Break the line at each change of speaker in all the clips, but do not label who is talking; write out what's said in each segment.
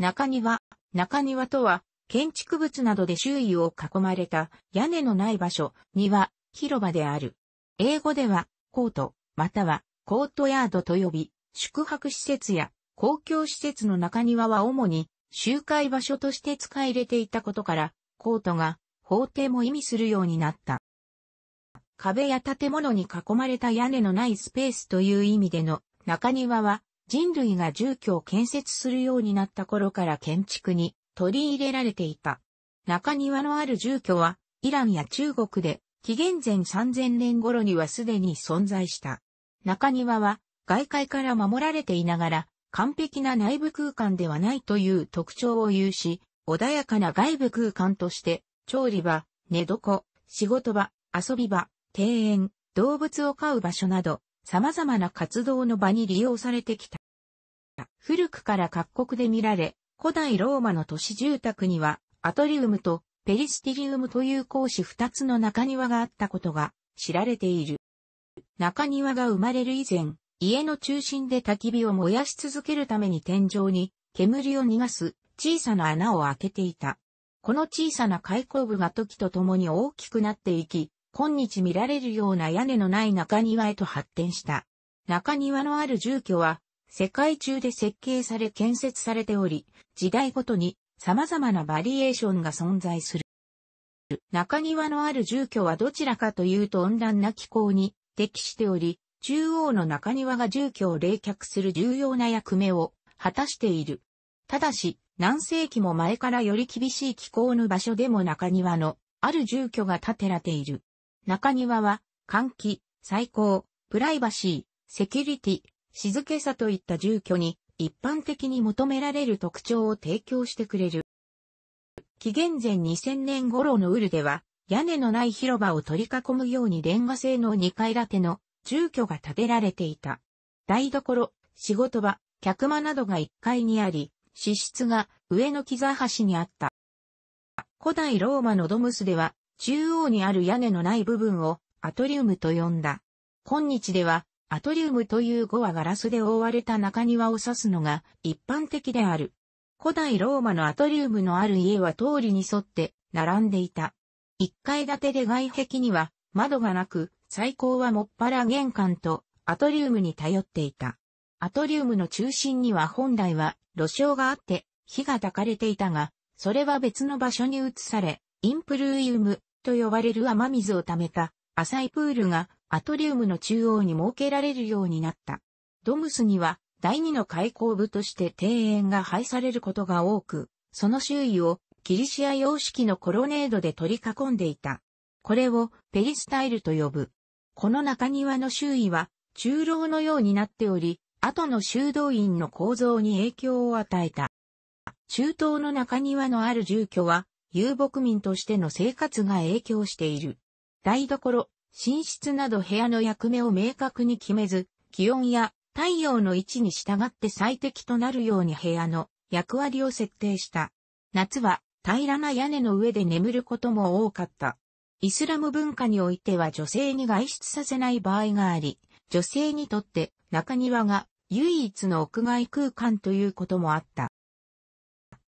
中庭、中庭とは、建築物などで周囲を囲まれた屋根のない場所、庭、広場である。英語では、コート、または、コートヤードと呼び、宿泊施設や公共施設の中庭は主に集会場所として使い入れていたことから、コートが法廷も意味するようになった。壁や建物に囲まれた屋根のないスペースという意味での中庭は人類が住居を建設するようになった頃から建築に取り入れられていた。中庭のある住居は、イランや中国で、紀元前3000年頃にはすでに存在した。中庭は、外界から守られていながら、完璧な内部空間ではないという特徴を有し、穏やかな外部空間として、調理場、寝床、仕事場、遊び場、庭園、動物を飼う場所など、様々な活動の場に利用されてきた。古くから各国で見られ、古代ローマの都市住宅には、アトリウムとペリスティリウムという講師二つの中庭があったことが知られている。中庭が生まれる以前、家の中心で焚き火を燃やし続けるために天井に煙を逃がす小さな穴を開けていた。この小さな開口部が時とともに大きくなっていき、今日見られるような屋根のない中庭へと発展した。中庭のある住居は、世界中で設計され建設されており、時代ごとに様々なバリエーションが存在する。中庭のある住居はどちらかというと温暖な気候に適しており、中央の中庭が住居を冷却する重要な役目を果たしている。ただし、何世紀も前からより厳しい気候の場所でも中庭のある住居が建てられている。中庭は、換気、最高、プライバシー、セキュリティ、静けさといった住居に一般的に求められる特徴を提供してくれる。紀元前2000年頃のウルでは、屋根のない広場を取り囲むようにレンガ製の2階建ての住居が建てられていた。台所、仕事場、客間などが1階にあり、支出が上の木座橋にあった。古代ローマのドムスでは中央にある屋根のない部分をアトリウムと呼んだ。今日ではアトリウムという語はガラスで覆われた中庭を指すのが一般的である。古代ローマのアトリウムのある家は通りに沿って並んでいた。一階建てで外壁には窓がなく、最高はもっぱら玄関とアトリウムに頼っていた。アトリウムの中心には本来は路障があって火が焚かれていたが、それは別の場所に移され、インプルーイウムと呼ばれる雨水を溜めた浅いプールがアトリウムの中央に設けられるようになった。ドムスには第二の開口部として庭園が配されることが多く、その周囲をギリシア様式のコロネードで取り囲んでいた。これをペリスタイルと呼ぶ。この中庭の周囲は中楼のようになっており、後の修道院の構造に影響を与えた。中東の中庭のある住居は遊牧民としての生活が影響している。台所、寝室など部屋の役目を明確に決めず、気温や太陽の位置に従って最適となるように部屋の役割を設定した。夏は平らな屋根の上で眠ることも多かった。イスラム文化においては女性に外出させない場合があり、女性にとって中庭が唯一の屋外空間ということもあった。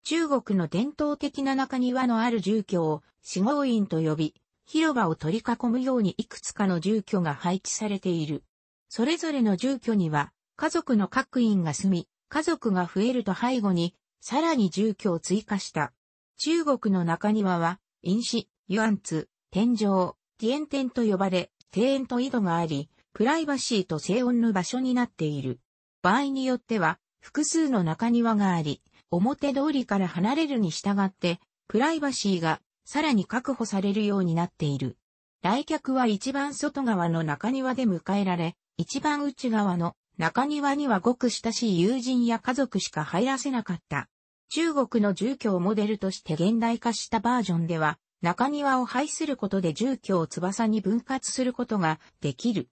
中国の伝統的な中庭のある住居を四合院と呼び、広場を取り囲むようにいくつかの住居が配置されている。それぞれの住居には家族の各院が住み、家族が増えると背後にさらに住居を追加した。中国の中庭は、因子、ア安津、天井、ティエと呼ばれ、庭園と井戸があり、プライバシーと静音の場所になっている。場合によっては、複数の中庭があり、表通りから離れるに従って、プライバシーがさらに確保されるようになっている。来客は一番外側の中庭で迎えられ、一番内側の中庭にはごく親しい友人や家族しか入らせなかった。中国の住居をモデルとして現代化したバージョンでは、中庭を廃することで住居を翼に分割することができる。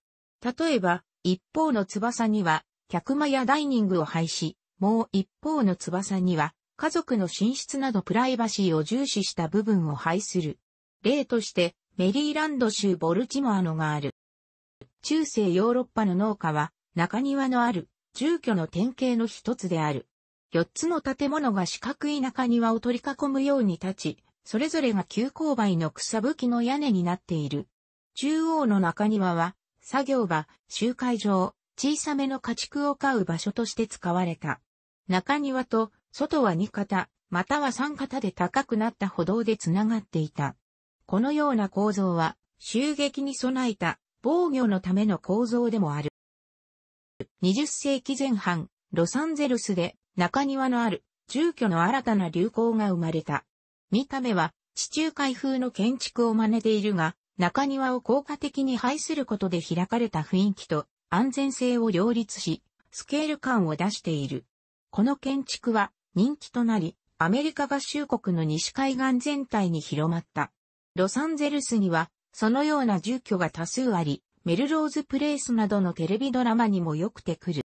例えば、一方の翼には、客間やダイニングを廃止、もう一方の翼には、家族の寝室などプライバシーを重視した部分を排する。例として、メリーランド州ボルチモアのがある。中世ヨーロッパの農家は、中庭のある、住居の典型の一つである。四つの建物が四角い中庭を取り囲むように立ち、それぞれが急勾配の草吹きの屋根になっている。中央の中庭は、作業場、集会場、小さめの家畜を飼う場所として使われた。中庭と外は2型、または3型で高くなった歩道でつながっていた。このような構造は、襲撃に備えた防御のための構造でもある。20世紀前半、ロサンゼルスで中庭のある住居の新たな流行が生まれた。見た目は地中海風の建築を真似ているが、中庭を効果的に配することで開かれた雰囲気と安全性を両立し、スケール感を出している。この建築は人気となり、アメリカ合衆国の西海岸全体に広まった。ロサンゼルスには、そのような住居が多数あり、メルローズプレイスなどのテレビドラマにもよくてくる。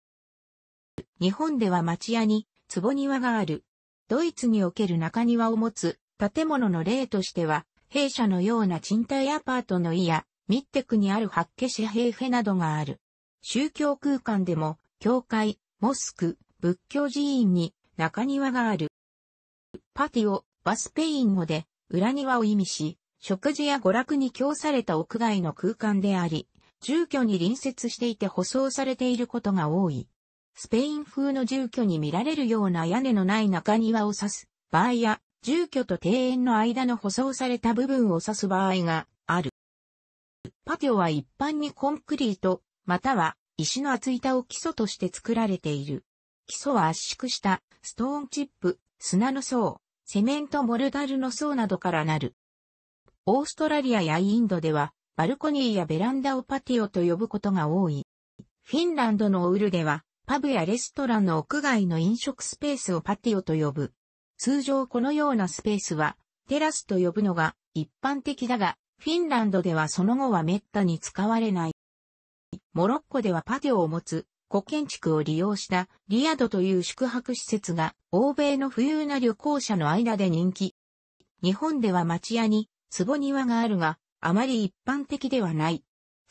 日本では町屋に坪庭がある。ドイツにおける中庭を持つ建物の例としては、弊社のような賃貸アパートの家や、ミッテクにあるハッケシェヘーフェなどがある。宗教空間でも、教会、モスク、仏教寺院に中庭がある。パティオはスペイン語で裏庭を意味し、食事や娯楽に供された屋外の空間であり、住居に隣接していて舗装されていることが多い。スペイン風の住居に見られるような屋根のない中庭を指す場合や、住居と庭園の間の舗装された部分を指す場合がある。パティオは一般にコンクリート、または石の厚板を基礎として作られている。基礎は圧縮した、ストーンチップ、砂の層、セメントモルタルの層などからなる。オーストラリアやインドでは、バルコニーやベランダをパティオと呼ぶことが多い。フィンランドのオウルでは、パブやレストランの屋外の飲食スペースをパティオと呼ぶ。通常このようなスペースは、テラスと呼ぶのが一般的だが、フィンランドではその後は滅多に使われない。モロッコではパティオを持つ古建築を利用したリアドという宿泊施設が欧米の富裕な旅行者の間で人気。日本では町屋に壺庭があるが、あまり一般的ではない。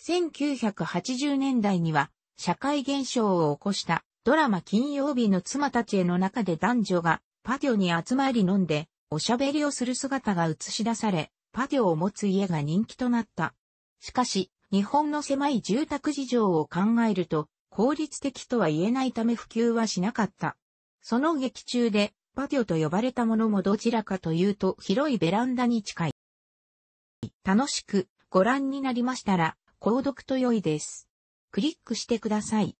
1980年代には社会現象を起こしたドラマ金曜日の妻たちへの中で男女がパティオに集まり飲んでおしゃべりをする姿が映し出され、パティオを持つ家が人気となった。しかし、日本の狭い住宅事情を考えると、効率的とは言えないため普及はしなかった。その劇中で、パティオと呼ばれたものもどちらかというと広いベランダに近い。楽しくご覧になりましたら、購読と良いです。クリックしてください。